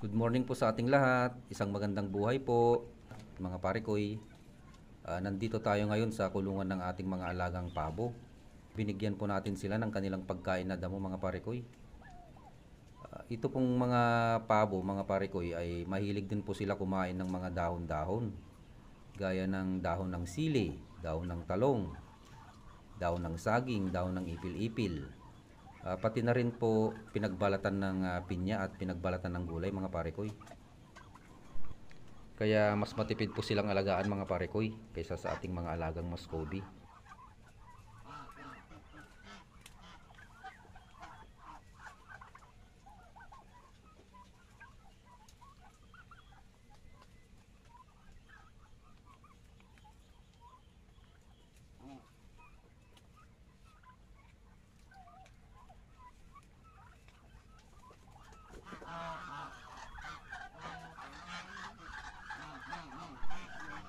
Good morning po sa ating lahat. Isang magandang buhay po, mga parikoy. Uh, nandito tayo ngayon sa kulungan ng ating mga alagang pabo. Binigyan po natin sila ng kanilang pagkain na damo, mga parikoy. Uh, ito pong mga pabo, mga parikoy, ay mahilig din po sila kumain ng mga dahon-dahon. Gaya ng dahon ng sili, dahon ng talong, dahon ng saging, dahon ng ipil-ipil Uh, pati na rin po pinagbalatan ng uh, pinya at pinagbalatan ng gulay mga pare koy. Kaya mas matipid po silang alagaan mga pare koy kaysa sa ating mga alagang Muscovy.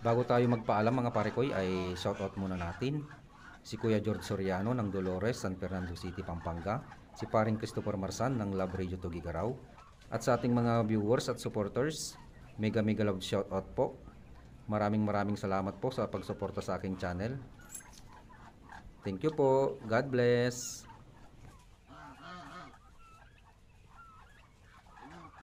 Bago tayo magpaalam mga pare koy ay out muna natin si Kuya George Soriano ng Dolores, San Fernando City, Pampanga, si paring Christopher Marsan ng Labrillo Tugigaraw, at sa ating mga viewers at supporters, mega mega love shout out po. Maraming maraming salamat po sa pagsuporta sa aking channel. Thank you po. God bless.